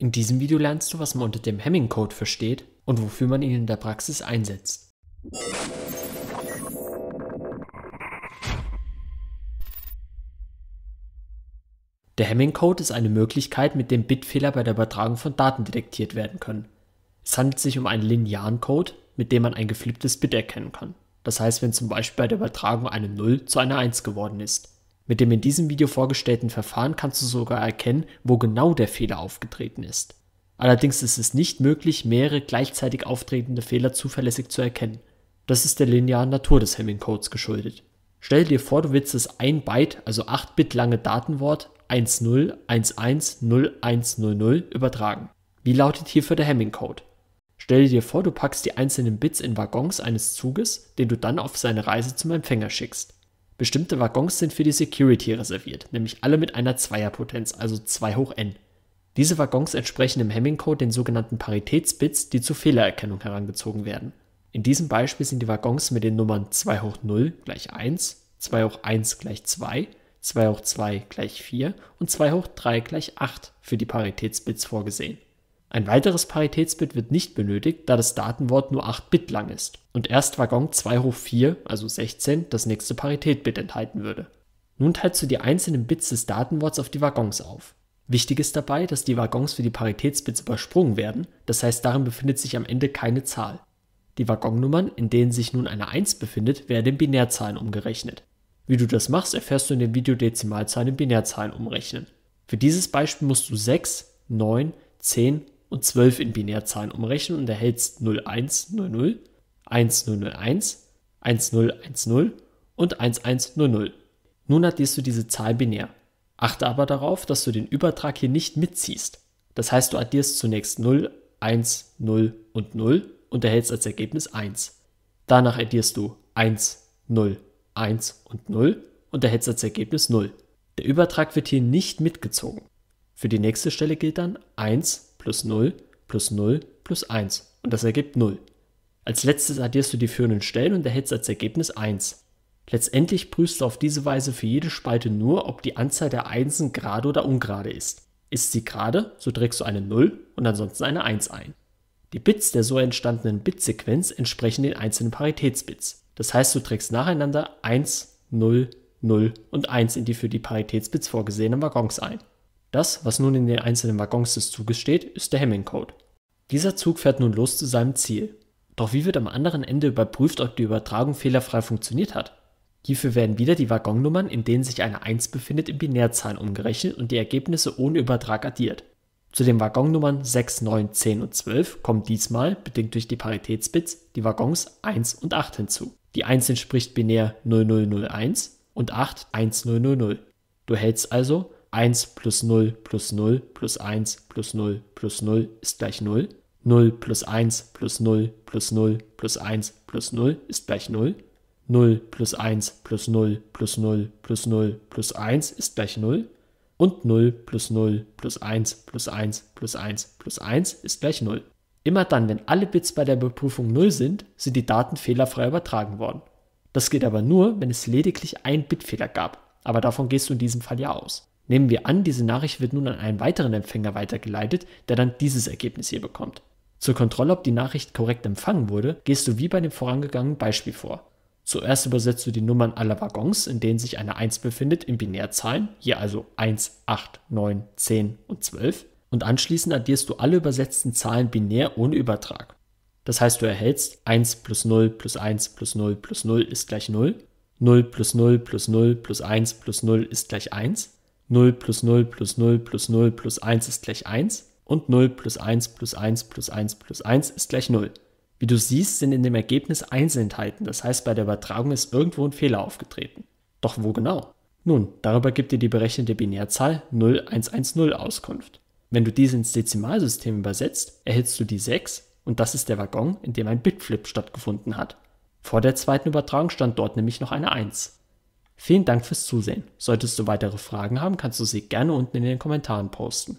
In diesem Video lernst du, was man unter dem Hamming-Code versteht und wofür man ihn in der Praxis einsetzt. Der Hamming-Code ist eine Möglichkeit, mit dem Bitfehler bei der Übertragung von Daten detektiert werden können. Es handelt sich um einen linearen Code, mit dem man ein geflipptes Bit erkennen kann. Das heißt, wenn zum Beispiel bei der Übertragung eine 0 zu einer 1 geworden ist. Mit dem in diesem Video vorgestellten Verfahren kannst du sogar erkennen, wo genau der Fehler aufgetreten ist. Allerdings ist es nicht möglich, mehrere gleichzeitig auftretende Fehler zuverlässig zu erkennen. Das ist der linearen Natur des Hamming-Codes geschuldet. Stell dir vor, du willst das 1 Byte, also 8 Bit lange Datenwort 10110100 übertragen. Wie lautet hierfür der Hamming-Code? Stell dir vor, du packst die einzelnen Bits in Waggons eines Zuges, den du dann auf seine Reise zum Empfänger schickst. Bestimmte Waggons sind für die Security reserviert, nämlich alle mit einer Zweierpotenz, also 2n. hoch Diese Waggons entsprechen im Hamming-Code den sogenannten Paritätsbits, die zur Fehlererkennung herangezogen werden. In diesem Beispiel sind die Waggons mit den Nummern 2 hoch 0 gleich 1, 2 hoch 1 gleich 2, 2 hoch 2 gleich 4 und 2 hoch 3 gleich 8 für die Paritätsbits vorgesehen. Ein weiteres Paritätsbit wird nicht benötigt, da das Datenwort nur 8 Bit lang ist und erst Waggon 2 hoch 4 also (16) das nächste Paritätbit enthalten würde. Nun teilst du die einzelnen Bits des Datenworts auf die Waggons auf. Wichtig ist dabei, dass die Waggons für die Paritätsbits übersprungen werden, das heißt darin befindet sich am Ende keine Zahl. Die Waggonnummern, in denen sich nun eine 1 befindet, werden in Binärzahlen umgerechnet. Wie du das machst, erfährst du in dem Video Dezimalzahlen in Binärzahlen umrechnen. Für dieses Beispiel musst du 6, 9, 10 und 12 in Binärzahlen umrechnen und erhältst 0100, 1001, 1010 und 1100. Nun addierst du diese Zahl binär. Achte aber darauf, dass du den Übertrag hier nicht mitziehst. Das heißt, du addierst zunächst 0, 1, 0 und 0 und erhältst als Ergebnis 1. Danach addierst du 1, 0, 1 und 0 und erhältst als Ergebnis 0. Der Übertrag wird hier nicht mitgezogen. Für die nächste Stelle gilt dann 1, plus 0 plus 0 plus 1 und das ergibt 0. Als letztes addierst du die führenden Stellen und erhältst als Ergebnis 1. Letztendlich prüfst du auf diese Weise für jede Spalte nur, ob die Anzahl der Einsen gerade oder ungerade ist. Ist sie gerade, so trägst du eine 0 und ansonsten eine 1 ein. Die Bits der so entstandenen Bitsequenz entsprechen den einzelnen Paritätsbits. Das heißt, du trägst nacheinander 1, 0, 0 und 1 in die für die Paritätsbits vorgesehenen Waggons ein. Das, was nun in den einzelnen Waggons des Zuges steht, ist der Hamming-Code. Dieser Zug fährt nun los zu seinem Ziel. Doch wie wird am anderen Ende überprüft, ob die Übertragung fehlerfrei funktioniert hat? Hierfür werden wieder die Waggonnummern, in denen sich eine 1 befindet, in Binärzahlen umgerechnet und die Ergebnisse ohne Übertrag addiert. Zu den Waggonnummern 6, 9, 10 und 12 kommen diesmal, bedingt durch die Paritätsbits, die Waggons 1 und 8 hinzu. Die 1 entspricht binär 0001 und 8 1000. Du hältst also 1 plus 0 plus 0 plus 1 plus 0 plus 0 ist gleich 0. 0 plus 1 plus 0 plus 0 plus 1 plus 0 ist gleich 0. 0 plus 1 plus 0 plus 0 plus 0 plus 1 ist gleich 0. Und 0 plus 0 plus 1 plus 1 plus 1 plus 1 ist gleich 0. Immer dann, wenn alle Bits bei der Überprüfung 0 sind, sind die Daten fehlerfrei übertragen worden. Das geht aber nur, wenn es lediglich ein Bitfehler gab, aber davon gehst du in diesem Fall ja aus. Nehmen wir an, diese Nachricht wird nun an einen weiteren Empfänger weitergeleitet, der dann dieses Ergebnis hier bekommt. Zur Kontrolle, ob die Nachricht korrekt empfangen wurde, gehst du wie bei dem vorangegangenen Beispiel vor. Zuerst übersetzt du die Nummern aller Waggons, in denen sich eine 1 befindet, in Binärzahlen, hier also 1, 8, 9, 10 und 12, und anschließend addierst du alle übersetzten Zahlen binär ohne Übertrag. Das heißt, du erhältst 1 plus 0 plus 1 plus 0 plus 0 ist gleich 0, 0 plus 0 plus 0 plus 1 plus 0 ist gleich 1 0 plus 0 plus 0 plus 0 plus 1 ist gleich 1 und 0 plus 1 plus 1 plus 1 plus 1 ist gleich 0. Wie du siehst, sind in dem Ergebnis 1 enthalten, das heißt bei der Übertragung ist irgendwo ein Fehler aufgetreten. Doch wo genau? Nun, darüber gibt dir die berechnete Binärzahl 0110 Auskunft. Wenn du diese ins Dezimalsystem übersetzt, erhältst du die 6 und das ist der Waggon, in dem ein Bitflip stattgefunden hat. Vor der zweiten Übertragung stand dort nämlich noch eine 1. Vielen Dank fürs Zusehen. Solltest du weitere Fragen haben, kannst du sie gerne unten in den Kommentaren posten.